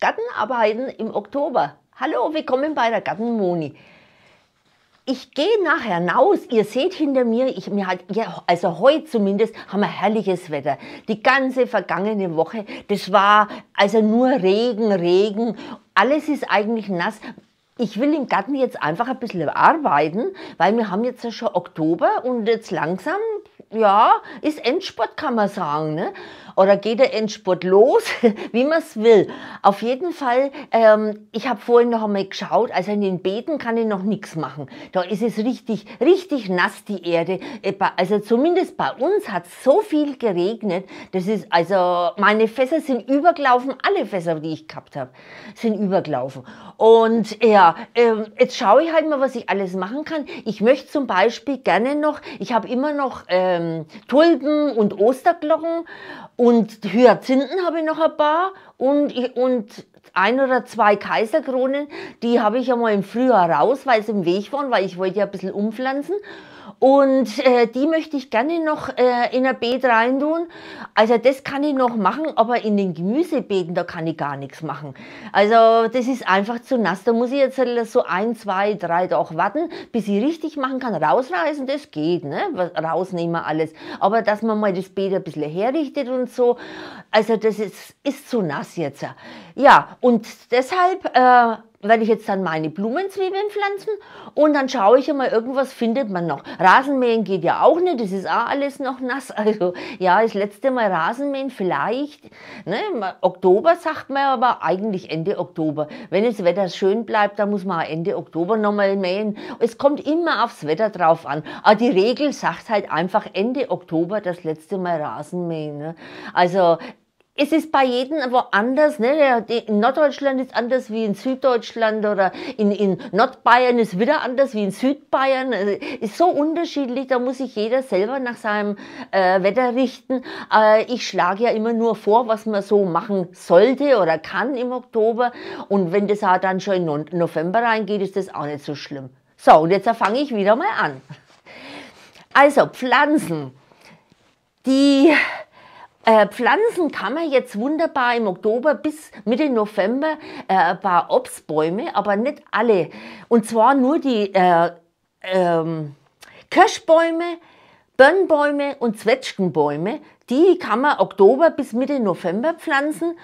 Gartenarbeiten im Oktober. Hallo, willkommen bei der Gartenmoni. Ich gehe nachher hinaus. Ihr seht hinter mir, ich, mir hat, ja, also heute zumindest, haben wir herrliches Wetter. Die ganze vergangene Woche, das war also nur Regen, Regen. Alles ist eigentlich nass ich will im Garten jetzt einfach ein bisschen arbeiten, weil wir haben jetzt ja schon Oktober und jetzt langsam, ja, ist Endsport, kann man sagen. Ne? Oder geht der Endsport los, wie man es will. Auf jeden Fall, ähm, ich habe vorhin noch einmal geschaut, also in den Beeten kann ich noch nichts machen. Da ist es richtig, richtig nass, die Erde. Äh, also zumindest bei uns hat so viel geregnet. Das ist, also meine Fässer sind übergelaufen, alle Fässer, die ich gehabt habe, sind übergelaufen. Und ja, ähm, jetzt schaue ich halt mal, was ich alles machen kann. Ich möchte zum Beispiel gerne noch, ich habe immer noch ähm, Tulpen und Osterglocken und Hyazinthen habe ich noch ein paar und, und ein oder zwei Kaiserkronen, die habe ich ja mal im Frühjahr raus, weil sie im Weg waren, weil ich wollte ja ein bisschen umpflanzen. Und äh, die möchte ich gerne noch äh, in ein Beet reintun. Also das kann ich noch machen, aber in den Gemüsebeeten, da kann ich gar nichts machen. Also das ist einfach zu nass. Da muss ich jetzt halt so ein, zwei, drei Tage warten, bis ich richtig machen kann. Rausreißen, das geht, ne? rausnehmen alles. Aber dass man mal das Beet ein bisschen herrichtet und so, also das ist, ist zu nass jetzt. Ja, und deshalb... Äh, werde ich jetzt dann meine Blumenzwiebeln pflanzen und dann schaue ich mal, irgendwas findet man noch. Rasenmähen geht ja auch nicht, das ist auch alles noch nass. Also ja, das letzte Mal Rasenmähen vielleicht, ne, Oktober sagt man aber eigentlich Ende Oktober. Wenn das Wetter schön bleibt, dann muss man Ende Oktober nochmal mähen. Es kommt immer aufs Wetter drauf an. Aber die Regel sagt halt einfach Ende Oktober das letzte Mal Rasenmähen. Ne? Also es ist bei jedem woanders, ne? In Norddeutschland ist anders wie in Süddeutschland oder in, in Nordbayern ist wieder anders wie in Südbayern. Es also, Ist so unterschiedlich, da muss sich jeder selber nach seinem äh, Wetter richten. Äh, ich schlage ja immer nur vor, was man so machen sollte oder kann im Oktober. Und wenn das auch dann schon in no November reingeht, ist das auch nicht so schlimm. So, und jetzt fange ich wieder mal an. Also, Pflanzen. Die äh, Pflanzen kann man jetzt wunderbar im Oktober bis Mitte November äh, ein paar Obstbäume, aber nicht alle. Und zwar nur die äh, ähm, Kirschbäume, Birnbäume und Zwetschgenbäume. Die kann man Oktober bis Mitte November pflanzen,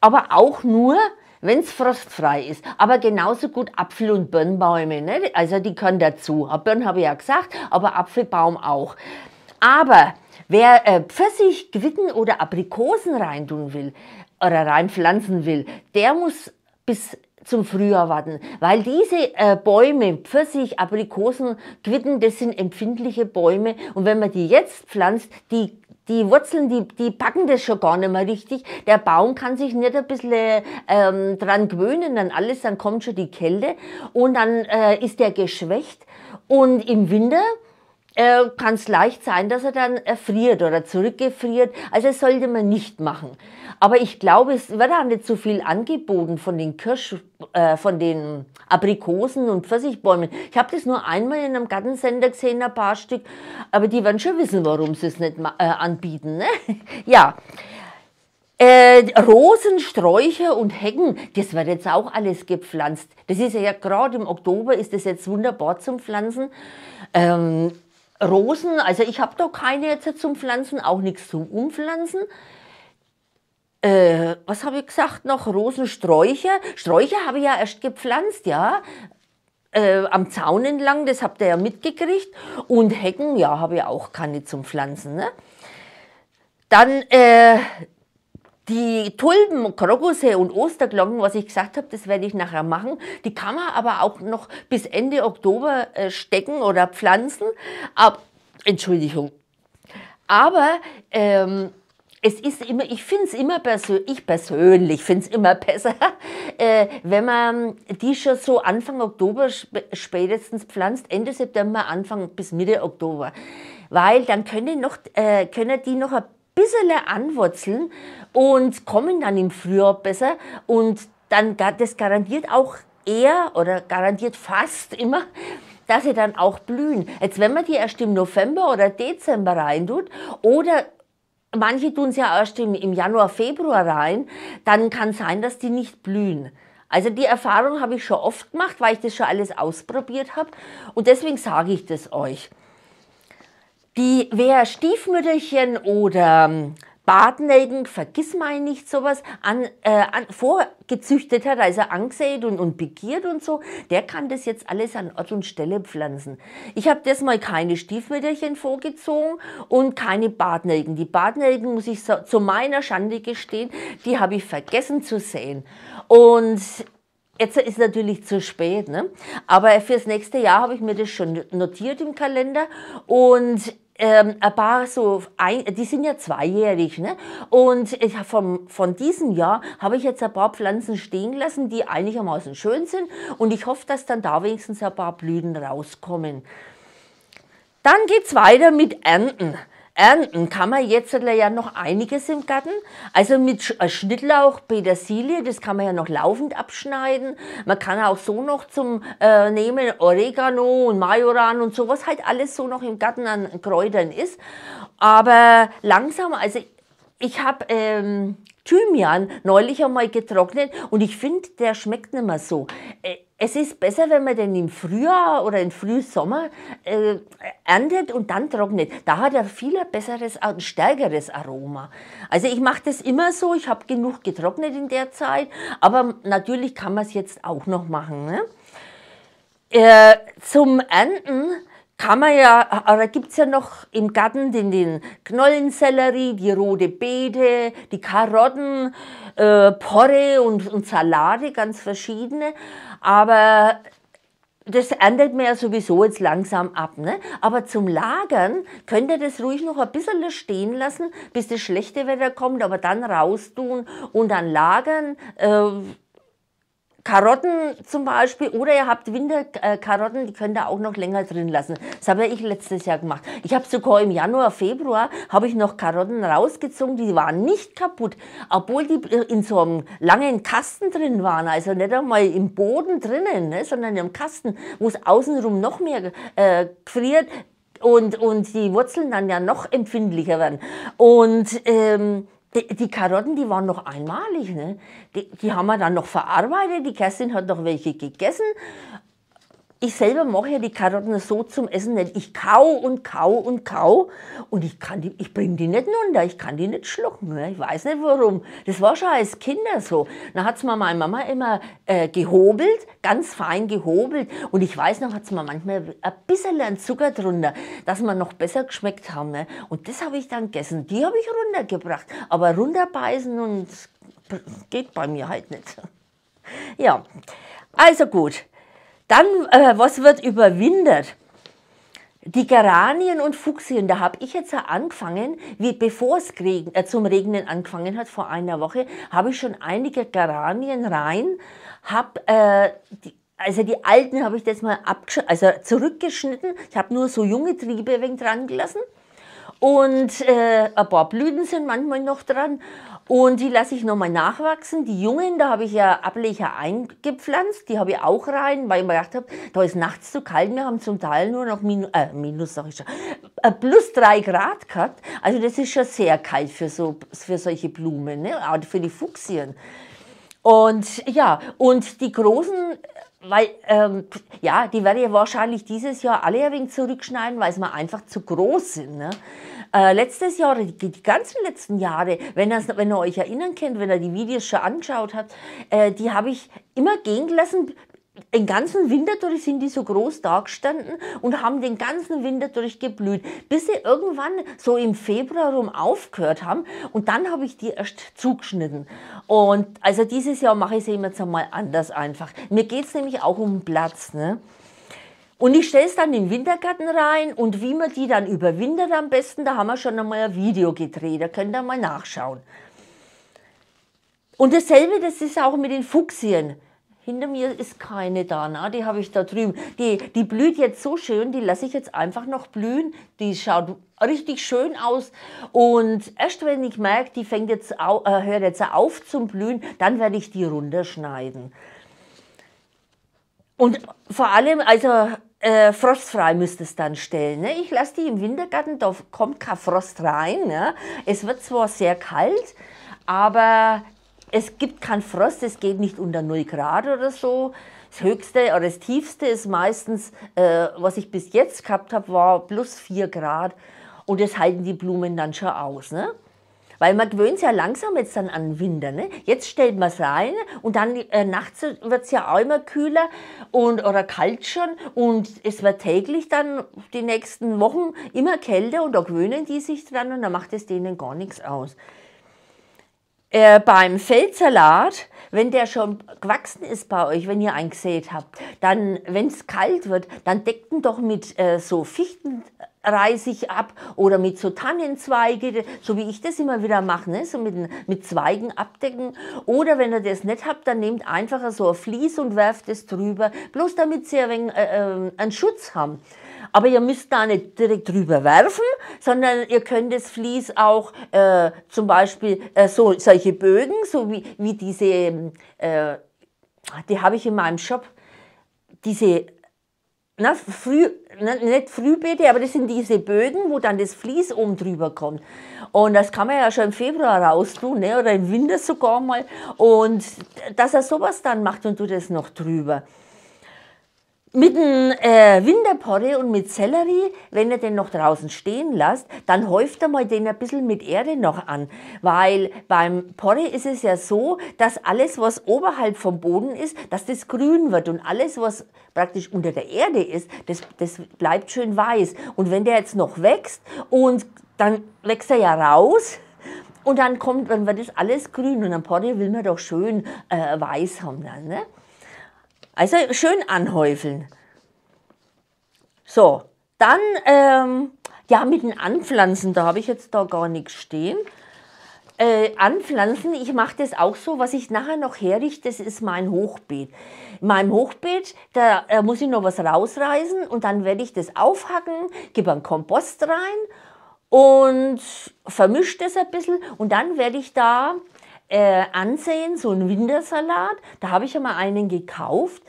aber auch nur, wenn es frostfrei ist. Aber genauso gut Apfel- und Birnbäume. Ne? Also die können dazu. Birn habe ich ja gesagt, aber Apfelbaum auch. Aber Wer äh, Pfirsich, Quitten oder Aprikosen reintun will oder reinpflanzen will, der muss bis zum Frühjahr warten, weil diese äh, Bäume, Pfirsich, Aprikosen, Quitten, das sind empfindliche Bäume und wenn man die jetzt pflanzt, die die Wurzeln, die, die packen das schon gar nicht mehr richtig. Der Baum kann sich nicht ein bisschen ähm, dran gewöhnen an alles, dann kommt schon die Kälte und dann äh, ist der geschwächt. Und im Winter äh, kann es leicht sein, dass er dann erfriert oder zurückgefriert. Also das sollte man nicht machen. Aber ich glaube, es wird auch nicht so viel angeboten von den Kirsch, äh, von den Aprikosen und Pfirsichbäumen. Ich habe das nur einmal in einem Gartensender gesehen, ein paar Stück. Aber die werden schon wissen, warum sie es nicht äh, anbieten. Ne? ja. Äh, Rosen, Sträucher und Hecken, das wird jetzt auch alles gepflanzt. Das ist ja gerade im Oktober, ist das jetzt wunderbar zum Pflanzen. Ähm, Rosen, also ich habe doch keine jetzt zum Pflanzen, auch nichts zum Umpflanzen. Äh, was habe ich gesagt noch? Rosensträucher. Sträucher habe ich ja erst gepflanzt, ja. Äh, am Zaun entlang, das habt ihr ja mitgekriegt. Und Hecken, ja, habe ich auch keine zum Pflanzen. Ne? Dann äh, die Tulpen, Krokusse und Osterglocken, was ich gesagt habe, das werde ich nachher machen. Die kann man aber auch noch bis Ende Oktober äh, stecken oder pflanzen. Ab, Entschuldigung. Aber ähm, es ist immer, ich finde es immer persönlich, ich persönlich finde es immer besser, äh, wenn man die schon so Anfang Oktober spätestens pflanzt, Ende September, Anfang bis Mitte Oktober. Weil dann können, noch, äh, können die noch ein bisschen anwurzeln und kommen dann im Frühjahr besser und dann das garantiert auch eher oder garantiert fast immer, dass sie dann auch blühen. Jetzt wenn man die erst im November oder Dezember reintut oder manche tun es ja erst im, im Januar, Februar rein, dann kann sein, dass die nicht blühen. Also die Erfahrung habe ich schon oft gemacht, weil ich das schon alles ausprobiert habe und deswegen sage ich das euch. Die, wer Stiefmütterchen oder ähm, Badnelken, vergiss mal nicht sowas, an, äh, an, vorgezüchtet hat, also angesät und, und begiert und so, der kann das jetzt alles an Ort und Stelle pflanzen. Ich habe das mal keine Stiefmütterchen vorgezogen und keine Badnelken. Die Badnelken, muss ich so, zu meiner Schande gestehen, die habe ich vergessen zu säen. Und Jetzt ist natürlich zu spät, ne? aber fürs nächste Jahr habe ich mir das schon notiert im Kalender und ähm, ein paar so, ein, die sind ja zweijährig, ne? Und ich vom, von diesem Jahr habe ich jetzt ein paar Pflanzen stehen lassen, die einigermaßen schön sind. Und ich hoffe, dass dann da wenigstens ein paar Blüten rauskommen. Dann geht es weiter mit Ernten ernten kann man jetzt ja noch einiges im Garten. Also mit äh, Schnittlauch, Petersilie, das kann man ja noch laufend abschneiden. Man kann auch so noch zum äh, Nehmen Oregano und Majoran und sowas halt alles so noch im Garten an Kräutern ist. Aber langsam, also ich habe ähm, Thymian neulich einmal getrocknet und ich finde, der schmeckt nicht mehr so. Äh, es ist besser, wenn man den im Frühjahr oder im Frühsommer äh, erntet und dann trocknet. Da hat er viel besseres, ein stärkeres Aroma. Also ich mache das immer so. Ich habe genug getrocknet in der Zeit, aber natürlich kann man es jetzt auch noch machen. Ne? Äh, zum Ernten kann man ja, aber gibt es ja noch im Garten den, den Knollensellerie, die rote Beete, die Karotten, äh, Porre und, und Salate, ganz verschiedene. Aber das erntet man ja sowieso jetzt langsam ab. Ne? Aber zum Lagern könnt ihr das ruhig noch ein bisschen stehen lassen, bis das schlechte Wetter kommt, aber dann raus tun und dann lagern. Äh, Karotten zum Beispiel oder ihr habt Winterkarotten, äh, die könnt ihr auch noch länger drin lassen. Das habe ich letztes Jahr gemacht. Ich habe sogar im Januar, Februar habe ich noch Karotten rausgezogen, die waren nicht kaputt, obwohl die in so einem langen Kasten drin waren, also nicht einmal im Boden drinnen, ne, sondern im Kasten, wo es außenrum noch mehr äh, friert und, und die Wurzeln dann ja noch empfindlicher werden. Und ähm, die, die, Karotten, die waren noch einmalig. Ne? Die, die haben wir dann noch verarbeitet. Die Kerstin hat noch welche gegessen ich selber mache ja die Karotten so zum Essen nicht. Ich kau und kau und kau und ich kann die, ich bringe die nicht runter, ich kann die nicht schlucken. Ne? Ich weiß nicht warum. Das war schon als Kinder so. Da es mir meine Mama immer äh, gehobelt, ganz fein gehobelt und ich weiß noch, hat es mir manchmal ein bisschen an Zucker drunter, dass man noch besser geschmeckt haben. Ne? Und das habe ich dann gegessen. Die habe ich runtergebracht, aber runterbeißen und geht bei mir halt nicht. Ja, also gut. Dann, äh, was wird überwindet? Die Geranien und Fuchsien, da habe ich jetzt angefangen, wie bevor es Regen, äh, zum Regnen angefangen hat, vor einer Woche, habe ich schon einige Geranien rein, habe äh, die also die alten habe ich jetzt mal also zurückgeschnitten. Ich habe nur so junge Triebe ein dran gelassen. Und äh, ein paar Blüten sind manchmal noch dran. Und die lasse ich nochmal nachwachsen. Die Jungen, da habe ich ja Ablecher eingepflanzt, die habe ich auch rein, weil ich mir gedacht habe, da ist nachts zu kalt. Wir haben zum Teil nur noch minus, äh, minus sag ich schon, äh, plus drei Grad gehabt. Also das ist schon sehr kalt für, so, für solche Blumen, ne? auch für die Fuchsien. Und ja, und die großen weil ähm, ja, die werde ich wahrscheinlich dieses Jahr alle ein wenig zurückschneiden, weil sie mir einfach zu groß sind. Ne? äh, letztes Jahr oder die, die, ganzen letzten Jahre, wenn, das, wenn ihr euch erinnern könnt, wenn ihr die Videos schon angeschaut habt, äh, die habe ich immer gehen gelassen, den ganzen Winter durch sind die so groß dagestanden und haben den ganzen Winter durch geblüht, bis sie irgendwann so im Februar rum aufgehört haben und dann habe ich die erst zugeschnitten. Und also dieses Jahr mache ich sie immer jetzt einmal anders einfach. Mir geht es nämlich auch um Platz. Ne? Und ich stelle es dann in den Wintergarten rein und wie man die dann überwindet am besten, da haben wir schon einmal ein Video gedreht, da könnt ihr mal nachschauen. Und dasselbe, das ist auch mit den Fuchsien. Hinter mir ist keine da, na, die habe ich da drüben. Die, die blüht jetzt so schön, die lasse ich jetzt einfach noch blühen. Die schaut richtig schön aus. Und erst wenn ich merke, die fängt jetzt au, äh, hört jetzt auf zum Blühen, dann werde ich die runterschneiden. Und vor allem, also äh, frostfrei müsste es dann stellen. Ne? Ich lasse die im Wintergarten, da kommt kein Frost rein. Ne? Es wird zwar sehr kalt, aber es gibt keinen Frost, es geht nicht unter 0 Grad oder so. Das höchste oder das tiefste ist meistens, äh, was ich bis jetzt gehabt habe, war plus 4 Grad. Und das halten die Blumen dann schon aus. Ne? Weil man gewöhnt sich ja langsam jetzt dann an Winter. Ne? Jetzt stellt man es rein und dann äh, nachts wird es ja auch immer kühler und, oder kalt schon und es wird täglich dann die nächsten Wochen immer kälter und da gewöhnen die sich dran und dann macht es denen gar nichts aus. Äh, beim Feldsalat, wenn der schon gewachsen ist bei euch, wenn ihr einen gesät habt, dann, wenn es kalt wird, dann deckt ihn doch mit äh, so Fichten reiße ich ab oder mit so Tannenzweige, so wie ich das immer wieder mache, ne? so mit, mit Zweigen abdecken. Oder wenn ihr das nicht habt, dann nehmt einfach so ein Vlies und werft es drüber, bloß damit sie ein wenig, äh, äh einen Schutz haben. Aber ihr müsst da nicht direkt drüber werfen, sondern ihr könnt das Vlies auch äh, zum Beispiel äh, so, solche Bögen, so wie, wie diese, äh, die habe ich in meinem Shop, diese na, früh, nicht Frühbeete, aber das sind diese Böden, wo dann das Vlies oben drüber kommt. Und das kann man ja schon im Februar raus tun, ne? oder im Winter sogar mal. Und dass er sowas dann macht und du das noch drüber mit einem äh, Winterporree und mit Sellerie, wenn ihr den noch draußen stehen lasst, dann häuft ihr mal den ein bisschen mit Erde noch an. Weil beim Porree ist es ja so, dass alles, was oberhalb vom Boden ist, dass das grün wird. Und alles, was praktisch unter der Erde ist, das, das bleibt schön weiß. Und wenn der jetzt noch wächst und dann wächst er ja raus, und dann kommt, dann wird das alles grün und am Porree will man doch schön äh, weiß haben dann, ne? Also schön anhäufeln. So, dann, ähm, ja, mit den Anpflanzen, da habe ich jetzt da gar nichts stehen. Äh, anpflanzen, ich mache das auch so, was ich nachher noch herrichte, das ist mein Hochbeet. In meinem Hochbeet, da äh, muss ich noch was rausreißen und dann werde ich das aufhacken, gebe einen Kompost rein und vermische das ein bisschen und dann werde ich da äh, ansehen, so ein Wintersalat. Da habe ich ja mal einen gekauft.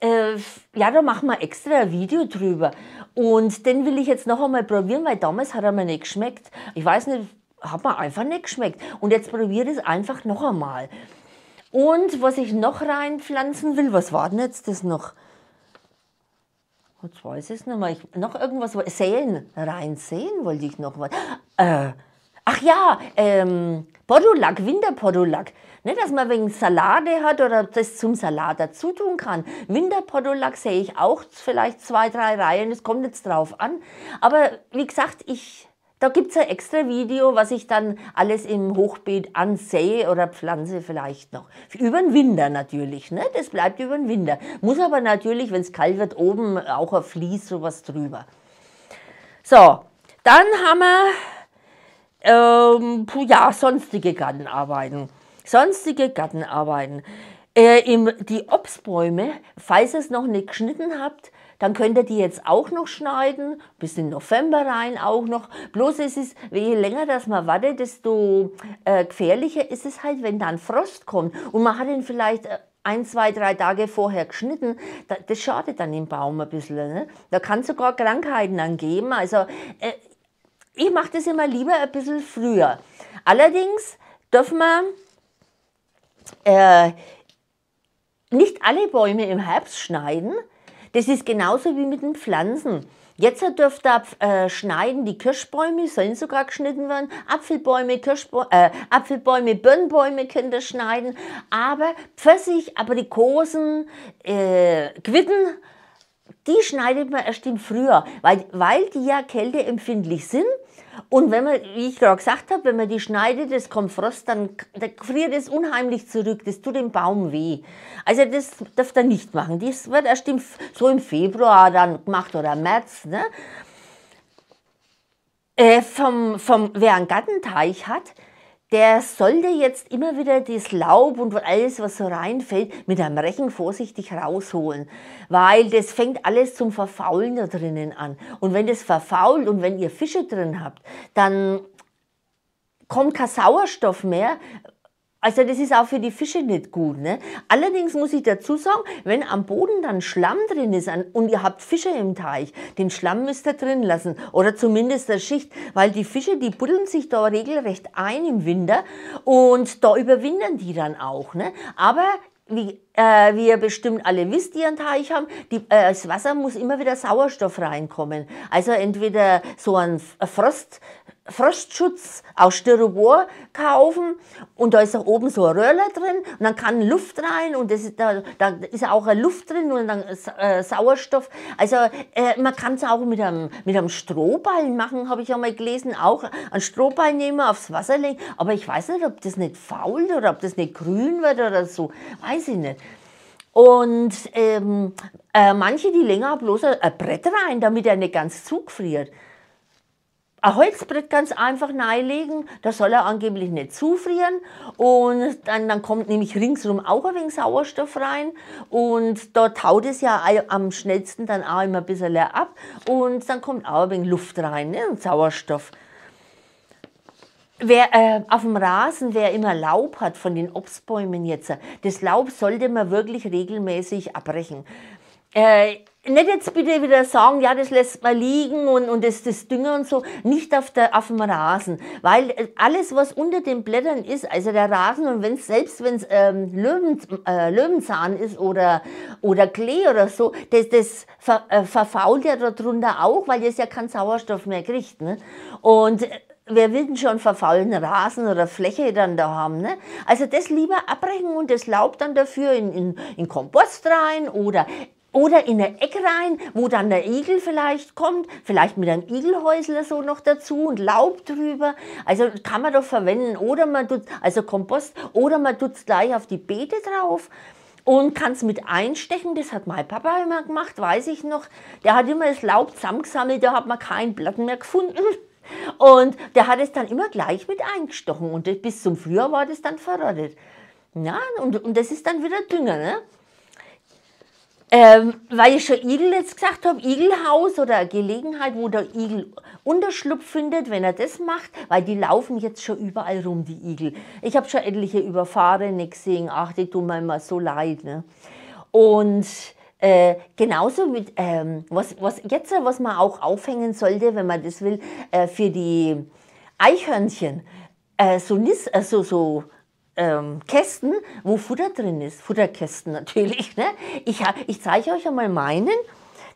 Äh, ja, da machen wir extra ein Video drüber. Und den will ich jetzt noch einmal probieren, weil damals hat er mir nicht geschmeckt. Ich weiß nicht, hat mir einfach nicht geschmeckt. Und jetzt probiere ich es einfach noch einmal. Und was ich noch reinpflanzen will, was war denn jetzt das noch? Jetzt weiß ich es nicht mehr. Ich, noch irgendwas, Säen, rein säen wollte ich noch was. Äh, Ach ja, ähm, Podolak, Winterpodolak. Ne, dass man wegen Salate hat oder das zum Salat dazu tun kann. Winterpodolak sehe ich auch vielleicht zwei, drei Reihen, es kommt jetzt drauf an. Aber wie gesagt, ich, da gibt es ein extra Video, was ich dann alles im Hochbeet ansähe oder pflanze vielleicht noch. Über den Winter natürlich, ne? das bleibt über den Winter. Muss aber natürlich, wenn es kalt wird, oben auch ein Vlies sowas drüber. So, dann haben wir ähm, ja, sonstige Gartenarbeiten. Sonstige Gartenarbeiten. Äh, im, die Obstbäume, falls ihr es noch nicht geschnitten habt, dann könnt ihr die jetzt auch noch schneiden, bis in November rein auch noch. Bloß es ist, je länger das man wartet, desto äh, gefährlicher ist es halt, wenn dann Frost kommt. Und man hat ihn vielleicht äh, ein, zwei, drei Tage vorher geschnitten. Das schadet dann dem Baum ein bisschen. Ne? Da kann es sogar Krankheiten dann geben. Also äh, ich mache das immer lieber ein bisschen früher. Allerdings dürfen wir äh, nicht alle Bäume im Herbst schneiden. Das ist genauso wie mit den Pflanzen. Jetzt dürft ihr äh, schneiden, die Kirschbäume sollen sogar geschnitten werden. Apfelbäume, Kirschbäume, äh, Apfelbäume Birnbäume könnt ihr schneiden. Aber Pfirsich, Aprikosen, äh, Quitten, die schneidet man erst im Frühjahr, weil, weil die ja kälteempfindlich sind und wenn man, wie ich gerade gesagt habe, wenn man die schneidet, das kommt Frost, dann, dann friert es unheimlich zurück. Das tut dem Baum weh. Also das darf er nicht machen. Das wird erst im, so im Februar dann gemacht oder März. Ne? Äh, vom, vom, wer einen Gartenteich hat, der sollte jetzt immer wieder das Laub und alles, was so reinfällt, mit einem Rechen vorsichtig rausholen, weil das fängt alles zum Verfaulen da drinnen an. Und wenn das verfault und wenn ihr Fische drin habt, dann kommt kein Sauerstoff mehr also das ist auch für die Fische nicht gut. Ne? Allerdings muss ich dazu sagen, wenn am Boden dann Schlamm drin ist und ihr habt Fische im Teich, den Schlamm müsst ihr drin lassen oder zumindest der Schicht, weil die Fische, die buddeln sich da regelrecht ein im Winter und da überwindern die dann auch. Ne? Aber wie, äh, wie ihr bestimmt alle wisst, die einen Teich haben, die, äh, das Wasser muss immer wieder Sauerstoff reinkommen. Also entweder so ein Frost, Frostschutz aus Styropor kaufen und da ist auch oben so ein Röhrle drin und dann kann Luft rein und ist, da, da, ist auch Luft drin und dann äh, äh, Sauerstoff. Also äh, man kann es auch mit einem, mit einem Strohball machen, habe ich ja mal gelesen, auch ein Strohball nehmen, aufs Wasser legen, aber ich weiß nicht, ob das nicht faul oder ob das nicht grün wird oder so, weiß ich nicht. Und ähm, äh, manche, die länger bloß ein Brett rein, damit er nicht ganz zugfriert ein Holzbrett ganz einfach reinlegen, da soll er angeblich nicht zufrieren und dann, dann kommt nämlich ringsrum auch ein wenig Sauerstoff rein und da taut es ja am schnellsten dann auch immer ein bisschen ab und dann kommt auch ein wenig Luft rein ne, und Sauerstoff. Wer äh, auf dem Rasen, wer immer Laub hat von den Obstbäumen jetzt, das Laub sollte man wirklich regelmäßig abbrechen. Äh, nicht jetzt bitte wieder sagen, ja, das lässt man liegen und, und das, das Dünger und so, nicht auf, der, auf dem Rasen, weil äh, alles, was unter den Blättern ist, also der Rasen und wenn's, selbst wenn es ähm, Löwen, äh, Löwenzahn ist oder, oder Klee oder so, das, das ver, äh, verfault ja darunter auch, weil das ja keinen Sauerstoff mehr kriegt. Ne? Und äh, wer will denn schon verfaulen Rasen oder Fläche dann da haben? Ne? Also das lieber abbrechen und das Laub dann dafür in, in, in Kompost rein oder oder in eine Ecke rein, wo dann der Igel vielleicht kommt, vielleicht mit einem Igelhäusler so noch dazu und Laub drüber. Also kann man doch verwenden. Oder man tut, also Kompost, oder man tut es gleich auf die Beete drauf und kann es mit einstechen. Das hat mein Papa immer gemacht, weiß ich noch. Der hat immer das Laub zusammengesammelt, da hat man keinen Platten mehr gefunden. Und der hat es dann immer gleich mit eingestochen und bis zum Frühjahr war das dann verrottet. Ja, und, und das ist dann wieder Dünger. Ne? Ähm, weil ich schon Igel jetzt gesagt habe, Igelhaus oder eine Gelegenheit, wo der Igel Unterschlupf findet, wenn er das macht, weil die laufen jetzt schon überall rum, die Igel. Ich habe schon etliche Überfahrene gesehen, ach, die tun mir immer so leid. Ne? Und äh, genauso mit, ähm, was, was jetzt, was man auch aufhängen sollte, wenn man das will, äh, für die Eichhörnchen, äh, so, Nis, äh, so, so ähm, Kästen, wo Futter drin ist. Futterkästen natürlich. Ne? Ich, ich zeige euch einmal meinen.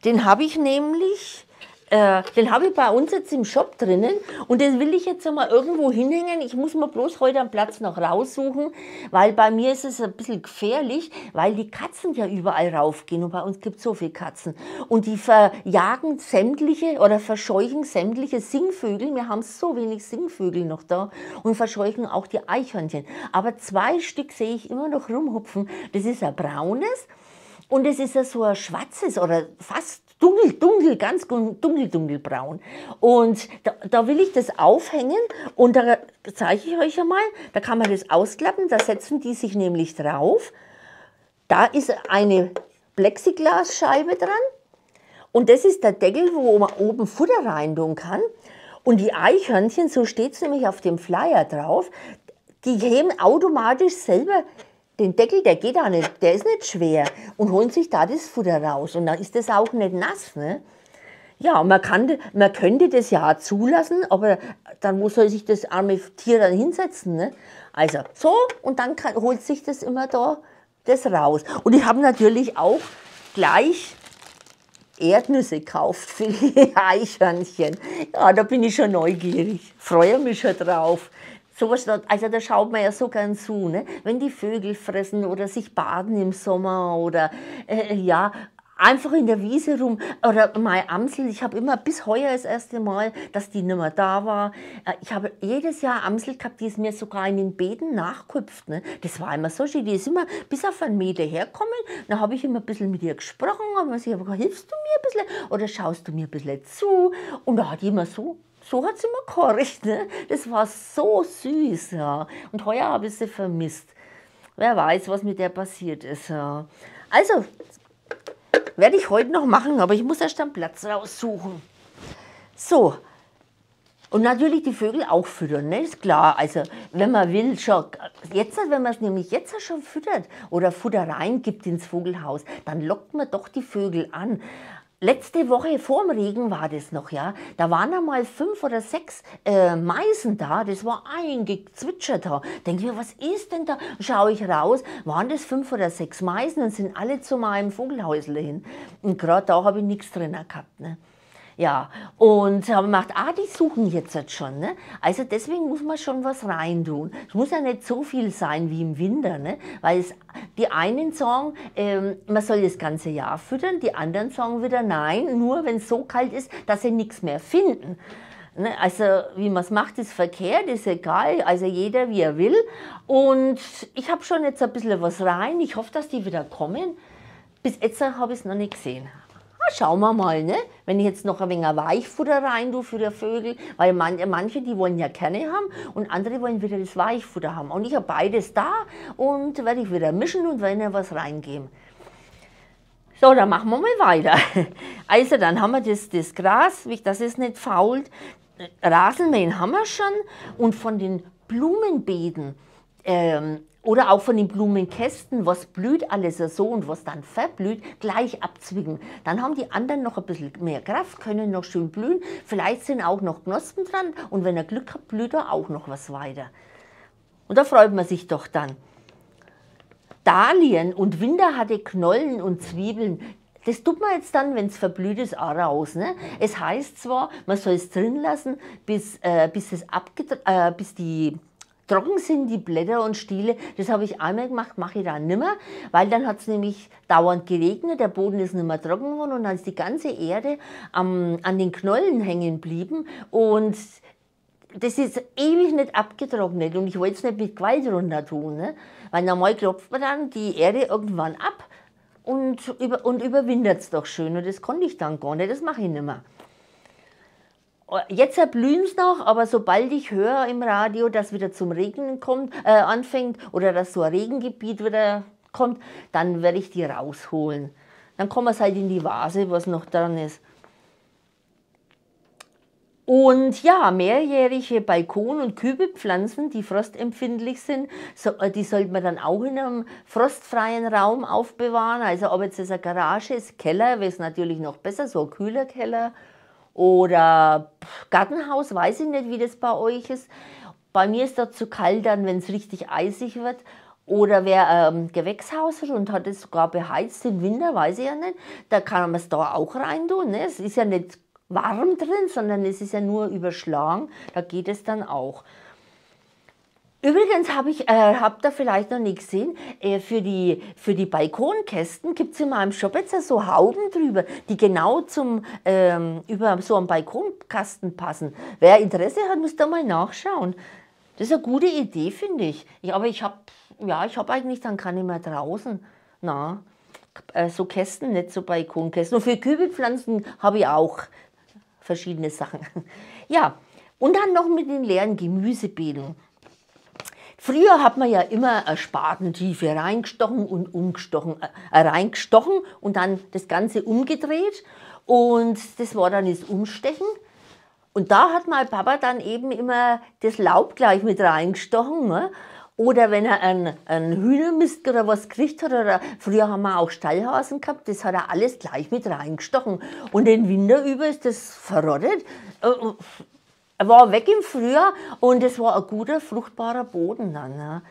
Den habe ich nämlich äh, den habe ich bei uns jetzt im Shop drinnen und den will ich jetzt einmal irgendwo hinhängen. Ich muss mir bloß heute einen Platz noch raussuchen, weil bei mir ist es ein bisschen gefährlich, weil die Katzen ja überall raufgehen und bei uns gibt es so viele Katzen. Und die verjagen sämtliche oder verscheuchen sämtliche Singvögel. Wir haben so wenig Singvögel noch da und verscheuchen auch die Eichhörnchen. Aber zwei Stück sehe ich immer noch rumhupfen. Das ist ein braunes. Und es ist so ein schwarzes oder fast dunkel, dunkel, ganz dunkel, dunkelbraun. Und da, da, will ich das aufhängen und da zeige ich euch einmal, da kann man das ausklappen, da setzen die sich nämlich drauf. Da ist eine Plexiglasscheibe dran und das ist der Deckel, wo man oben Futter rein tun kann. Und die Eichhörnchen, so steht es nämlich auf dem Flyer drauf, die heben automatisch selber den Deckel, der geht auch nicht, der ist nicht schwer. Und holen sich da das Futter raus. Und dann ist das auch nicht nass. Ne? Ja, man, kann, man könnte das ja zulassen, aber dann wo soll sich das arme Tier dann hinsetzen? Ne? Also so und dann kann, holt sich das immer da das raus. Und ich habe natürlich auch gleich Erdnüsse gekauft für die Eichhörnchen. Ja, da bin ich schon neugierig, freue mich schon drauf sowas, also da schaut man ja so gern zu, ne? wenn die Vögel fressen oder sich baden im Sommer oder äh, ja, einfach in der Wiese rum. Oder meine Amsel, ich habe immer bis heuer das erste Mal, dass die nicht mehr da war. Äh, ich habe jedes Jahr Amsel gehabt, die es mir sogar in den Beeten nachkupft. Ne? Das war immer so schön. Die ist immer bis auf einen Meter herkommen. Dann habe ich immer ein bisschen mit ihr gesprochen. Aber sie gesagt, hilfst du mir ein bisschen? Oder schaust du mir ein bisschen zu? Und da hat die immer so so hat sie mir gehorcht. Ne? Das war so süß. Ja. Und heuer habe ich sie vermisst. Wer weiß, was mit der passiert ist. Ja. Also, werde ich heute noch machen, aber ich muss erst einen Platz raussuchen. So. Und natürlich die Vögel auch füttern, ne? ist klar. Also wenn man will, schon, jetzt, wenn man es nämlich jetzt schon füttert oder Futter reingibt ins Vogelhaus, dann lockt man doch die Vögel an. Letzte Woche vorm Regen war das noch, ja. Da waren einmal fünf oder sechs äh, Meisen da. Das war eingezwitschert. da. Denke ich mir, was ist denn da? Schaue ich raus, waren das fünf oder sechs Meisen und sind alle zu meinem Vogelhäusle hin. Und gerade da habe ich nichts drin gehabt. Ne. Ja, und haben äh, gemacht, ah, die suchen jetzt, jetzt halt schon. Ne? Also deswegen muss man schon was reintun. Es muss ja nicht so viel sein wie im Winter, ne? weil es, die einen sagen, ähm, man soll das ganze Jahr füttern, die anderen sagen wieder, nein, nur wenn es so kalt ist, dass sie nichts mehr finden. Ne? Also wie man es macht, ist verkehrt, ist egal. Also jeder, wie er will. Und ich habe schon jetzt ein bisschen was rein. Ich hoffe, dass die wieder kommen. Bis jetzt habe ich es noch nicht gesehen schauen wir mal, ne? Wenn ich jetzt noch ein wenig Weichfutter rein tue für die Vögel, weil man, manche, die wollen ja Kerne haben und andere wollen wieder das Weichfutter haben. Und ich habe beides da und werde ich wieder mischen und werde ihnen was reingeben. So, dann machen wir mal weiter. Also, dann haben wir das, das Gras, dass es nicht fault. Rasenmähen haben wir schon und von den Blumenbeeten ähm, oder auch von den Blumenkästen, was blüht alles so und was dann verblüht, gleich abzwicken. Dann haben die anderen noch ein bisschen mehr Kraft, können noch schön blühen. Vielleicht sind auch noch Knospen dran und wenn er Glück hat, blüht er auch noch was weiter. Und da freut man sich doch dann. Dahlien und winterharte Knollen und Zwiebeln, das tut man jetzt dann, wenn es verblüht ist, auch raus. Ne? Es heißt zwar, man soll es drin lassen, bis, äh, bis, es äh, bis die Trocken sind die Blätter und Stiele. Das habe ich einmal gemacht, mache ich dann nimmer, weil dann hat es nämlich dauernd geregnet, der Boden ist nimmer trocken geworden und dann ist die ganze Erde am, an den Knollen hängen geblieben und das ist ewig nicht abgetrocknet und ich wollte es nicht mit Gewalt runter tun, ne? weil normal klopft man dann die Erde irgendwann ab und, über, und überwintert es doch schön und das konnte ich dann gar nicht, das mache ich nimmer. Jetzt erblühen es noch, aber sobald ich höre im Radio, dass wieder zum Regen kommt, äh, anfängt oder dass so ein Regengebiet wieder kommt, dann werde ich die rausholen. Dann kommen es halt in die Vase, was noch dran ist. Und ja, mehrjährige Balkon- und Kübelpflanzen, die frostempfindlich sind, so, äh, die sollte man dann auch in einem frostfreien Raum aufbewahren. Also ob jetzt das eine Garage ist, Keller wäre es natürlich noch besser, so ein kühler Keller oder Gartenhaus, weiß ich nicht, wie das bei euch ist. Bei mir ist das zu kalt dann, wenn es richtig eisig wird. Oder wer ähm, Gewächshaus hat und hat es sogar beheizt im Winter, weiß ich ja nicht, da kann man es da auch rein tun. Ne? Es ist ja nicht warm drin, sondern es ist ja nur überschlagen, da geht es dann auch. Übrigens habe ich, äh, habt ihr vielleicht noch nicht gesehen, äh, für, die, für die Balkonkästen gibt es in meinem Shop jetzt so Hauben drüber, die genau zum, ähm, über so einen Balkonkasten passen. Wer Interesse hat, muss da mal nachschauen. Das ist eine gute Idee, finde ich. ich. Aber ich habe ja, hab eigentlich dann keine mehr draußen. Na, äh, so Kästen, nicht so Balkonkästen. Und für Kübelpflanzen habe ich auch verschiedene Sachen. Ja, und dann noch mit den leeren Gemüsebeeten. Früher hat man ja immer eine Spatentiefe reingestochen und umgestochen, äh, reingestochen und dann das Ganze umgedreht und das war dann das Umstechen. Und da hat mein Papa dann eben immer das Laub gleich mit reingestochen. Ne? Oder wenn er einen, einen Hühnermist oder was gekriegt hat, oder früher haben wir auch Stallhasen gehabt, das hat er alles gleich mit reingestochen. Und den Winter über ist das verrottet. Äh, äh, war weg im Frühjahr und es war ein guter, fruchtbarer Boden dann. Ne?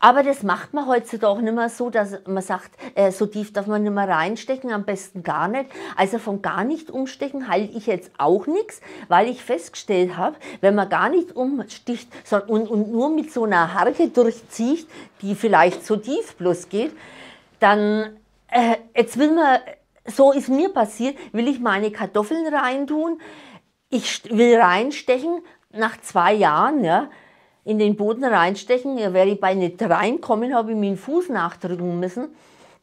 Aber das macht man heutzutage nicht mehr so, dass man sagt, äh, so tief darf man nicht mehr reinstecken, am besten gar nicht. Also von gar nicht umstecken halte ich jetzt auch nichts, weil ich festgestellt habe, wenn man gar nicht umsticht und, nur mit so einer Harke durchzieht, die vielleicht so tief bloß geht, dann, äh, jetzt will man, so ist mir passiert, will ich meine Kartoffeln reintun, ich will reinstechen, nach zwei Jahren, ja, in den Boden reinstechen, ja, äh, wäre ich bei nicht reinkommen, habe ich meinen Fuß nachdrücken müssen.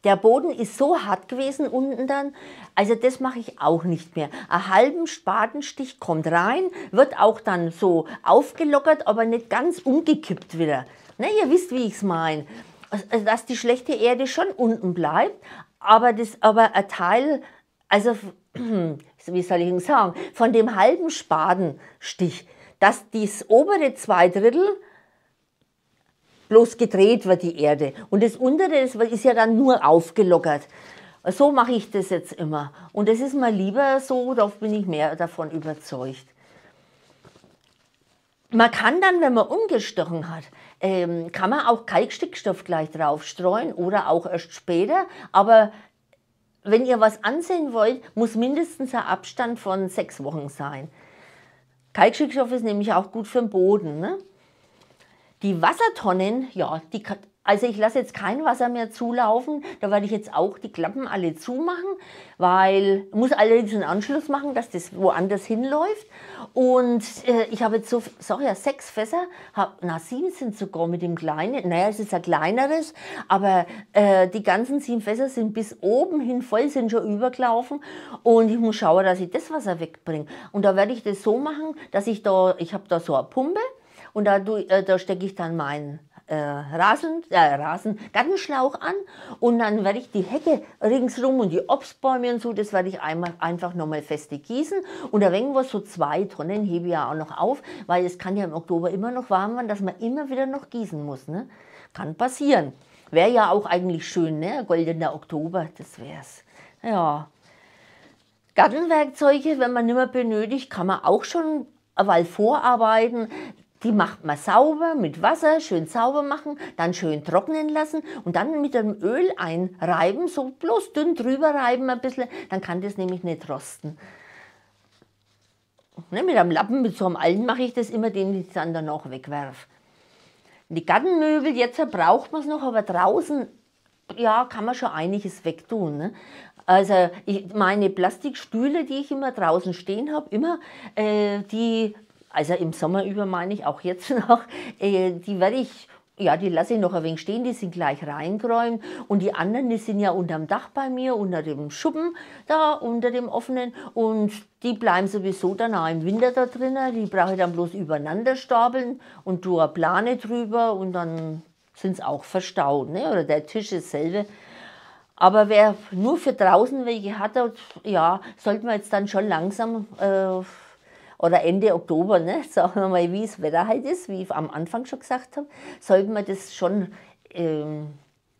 Der Boden ist so hart gewesen unten dann, also das mache ich auch nicht mehr. Ein halben Spatenstich kommt rein, wird auch dann so aufgelockert, aber nicht ganz umgekippt wieder. Na, ihr wisst, wie ich es meine. Also, also, dass die schlechte Erde schon unten bleibt, aber, das, aber ein Teil, also wie soll ich Ihnen sagen, von dem halben Spatenstich, dass das obere zwei Drittel bloß gedreht wird, die Erde. Und das untere ist, ist ja dann nur aufgelockert. So mache ich das jetzt immer. Und das ist mir lieber so, darauf bin ich mehr davon überzeugt. Man kann dann, wenn man umgestochen hat, ähm, kann man auch Kalkstickstoff gleich draufstreuen oder auch erst später. Aber wenn ihr was ansehen wollt, muss mindestens ein Abstand von sechs Wochen sein. Kalkschickstoff ist nämlich auch gut für den Boden. Ne? Die Wassertonnen, ja, die also ich lasse jetzt kein Wasser mehr zulaufen. Da werde ich jetzt auch die Klappen alle zumachen, weil ich muss allerdings einen Anschluss machen, dass das woanders hinläuft. Und äh, ich habe jetzt so, sorry, ja, sechs Fässer, hab, na sieben sind sogar mit dem kleinen, naja, es ist ein kleineres, aber äh, die ganzen sieben Fässer sind bis oben hin voll, sind schon übergelaufen und ich muss schauen, dass ich das Wasser wegbringe. Und da werde ich das so machen, dass ich da, ich habe da so eine Pumpe und da, äh, da stecke ich dann meinen äh, Rasen, äh, Rasen, Gartenschlauch an und dann werde ich die Hecke ringsrum und die Obstbäume und so, das werde ich einmal einfach nochmal feste gießen und da wegen wir so zwei Tonnen hebe ich ja auch noch auf, weil es kann ja im Oktober immer noch warm werden, dass man immer wieder noch gießen muss, ne? Kann passieren. Wäre ja auch eigentlich schön, ne? Goldener Oktober, das wäre es. Ja. Gartenwerkzeuge, wenn man nicht mehr benötigt, kann man auch schon äh, weil vorarbeiten, die macht man sauber mit Wasser, schön sauber machen, dann schön trocknen lassen und dann mit dem Öl einreiben, so bloß dünn drüber reiben ein bisschen, dann kann das nämlich nicht rosten. Ne, mit einem Lappen, mit so einem alten mache ich das immer, den ich dann danach wegwerfe. Die Gartenmöbel, jetzt verbraucht man es noch, aber draußen ja, kann man schon einiges wegtun. Ne? Also ich, meine Plastikstühle, die ich immer draußen stehen habe, immer, äh, die also im Sommer über meine ich, auch jetzt noch, äh, die werde ich ja, die lasse ich noch ein wenig stehen, die sind gleich reingeräumt. Und die anderen, die sind ja unterm Dach bei mir, unter dem Schuppen, da unter dem offenen. Und die bleiben sowieso dann auch im Winter da drinnen. Die brauche ich dann bloß übereinander stapeln und tue eine Plane drüber und dann sind sie auch verstaut. Ne? Oder der Tisch ist selber. Aber wer nur für draußen welche hat, ja, sollte man jetzt dann schon langsam. Äh, oder Ende Oktober, ne, sagen wir mal, wie das Wetter halt ist, wie ich am Anfang schon gesagt habe, sollten wir das schon ähm,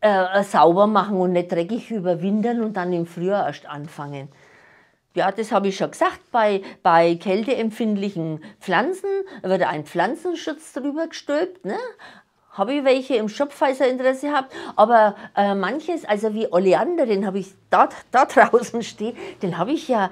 äh, äh, sauber machen und nicht dreckig überwintern und dann im Frühjahr erst anfangen. Ja, das habe ich schon gesagt. Bei, bei kälteempfindlichen Pflanzen wird ein Pflanzenschutz drüber gestülpt. Ne? Habe ich welche im Shop, falls ihr Interesse habt. Aber äh, manches, also wie Oleander, den habe ich da, da draußen stehen, den habe ich ja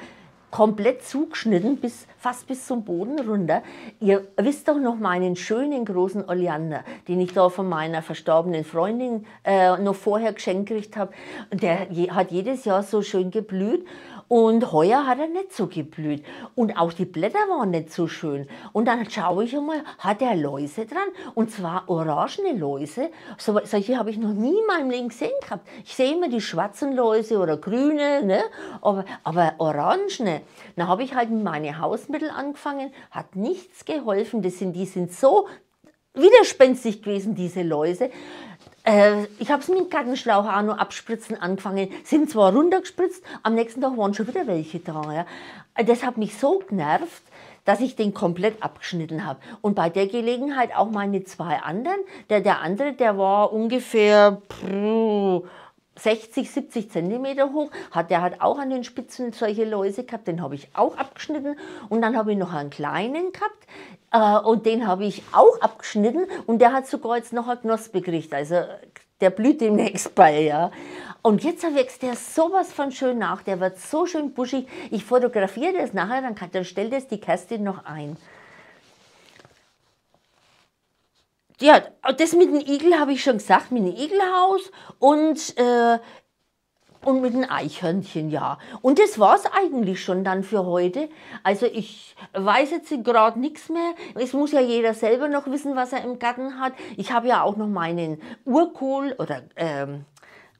komplett zugeschnitten, bis, fast bis zum Boden runter. Ihr wisst doch noch meinen schönen großen Oleander, den ich da von meiner verstorbenen Freundin äh, noch vorher geschenkt gekriegt habe. der je, hat jedes Jahr so schön geblüht. Und heuer hat er nicht so geblüht. Und auch die Blätter waren nicht so schön. Und dann schaue ich einmal, hat er Läuse dran? Und zwar orangene Läuse. So, solche habe ich noch nie in meinem Leben gesehen gehabt. Ich sehe immer die schwarzen Läuse oder grüne, ne? aber, aber orangene. Dann habe ich halt meine Hausmittel angefangen, hat nichts geholfen. Das sind, die sind so widerspenstig gewesen, diese Läuse. Äh, ich habe es mit dem Gartenschlauch auch noch abspritzen angefangen. Sind zwar runtergespritzt, am nächsten Tag waren schon wieder welche dran. Ja. Äh, das hat mich so genervt, dass ich den komplett abgeschnitten habe. Und bei der Gelegenheit auch meine zwei anderen. Der, der andere, der war ungefähr... Pff, 60, 70 Zentimeter hoch. Hat, der hat auch an den Spitzen solche Läuse gehabt, den habe ich auch abgeschnitten. Und dann habe ich noch einen kleinen gehabt äh, und den habe ich auch abgeschnitten und der hat sogar jetzt noch eine Knospe gekriegt. Also der blüht demnächst bei, ja. Und jetzt wächst der sowas von schön nach, der wird so schön buschig. Ich fotografiere das nachher, dann, kann, dann stellt das die Kerstin noch ein. ja, das mit dem Igel habe ich schon gesagt, mit dem Igelhaus und, äh, und mit dem Eichhörnchen, ja. Und das war es eigentlich schon dann für heute. Also ich weiß jetzt gerade nichts mehr. Es muss ja jeder selber noch wissen, was er im Garten hat. Ich habe ja auch noch meinen Urkohl oder... Ähm,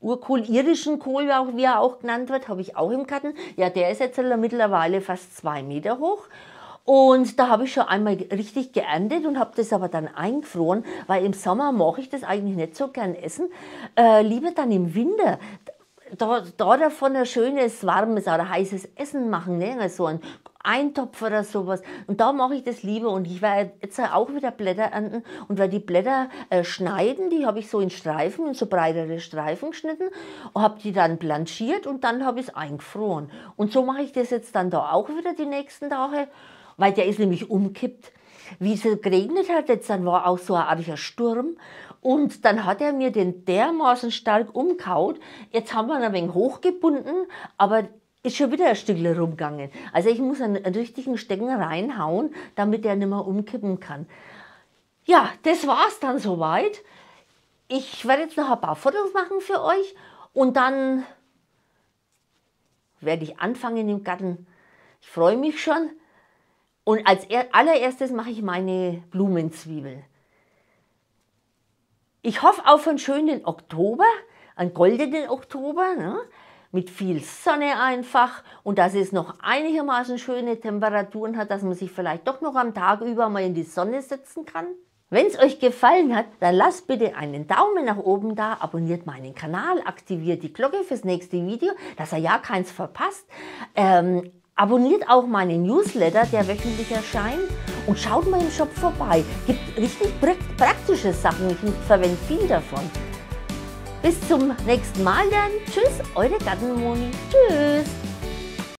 Urkohl, irischen Kohl, wie er auch genannt wird, habe ich auch im Garten. Ja, der ist jetzt mittlerweile fast zwei Meter hoch und da habe ich schon einmal richtig geerntet und habe das aber dann eingefroren, weil im Sommer mache ich das eigentlich nicht so gern essen. Äh, lieber dann im Winter. Da, da davon ein schönes, warmes oder heißes Essen machen, ne? Also so ein Eintopf oder sowas. Und da mache ich das lieber. Und ich werde jetzt auch wieder Blätter ernten und werde die Blätter äh, schneiden. Die habe ich so in Streifen, in so breitere Streifen geschnitten und habe die dann blanchiert und dann habe ich es eingefroren. Und so mache ich das jetzt dann da auch wieder die nächsten Tage weil der ist nämlich umkippt. Wie es geregnet hat jetzt, dann war auch so ein artiger Sturm. Und dann hat er mir den dermaßen stark umkaut. Jetzt haben wir ihn ein wenig hochgebunden, aber ist schon wieder ein Stück rumgegangen. Also ich muss einen, einen richtigen Stecken reinhauen, damit er nicht mehr umkippen kann. Ja, das war's dann soweit. Ich werde jetzt noch ein paar Fotos machen für euch und dann werde ich anfangen im Garten. Ich freue mich schon. Und als allererstes mache ich meine Blumenzwiebel. Ich hoffe auf einen schönen Oktober, einen goldenen Oktober, ne? mit viel Sonne einfach und dass es noch einigermaßen schöne Temperaturen hat, dass man sich vielleicht doch noch am Tag über mal in die Sonne setzen kann. Wenn es euch gefallen hat, dann lasst bitte einen Daumen nach oben da, abonniert meinen Kanal, aktiviert die Glocke fürs nächste Video, dass ihr ja keins verpasst. Ähm, Abonniert auch meinen Newsletter, der wöchentlich erscheint, und schaut mal im Shop vorbei. Gibt richtig praktische Sachen. Ich verwende viel davon. Bis zum nächsten Mal dann. Tschüss, eure Gartenmoni. Tschüss.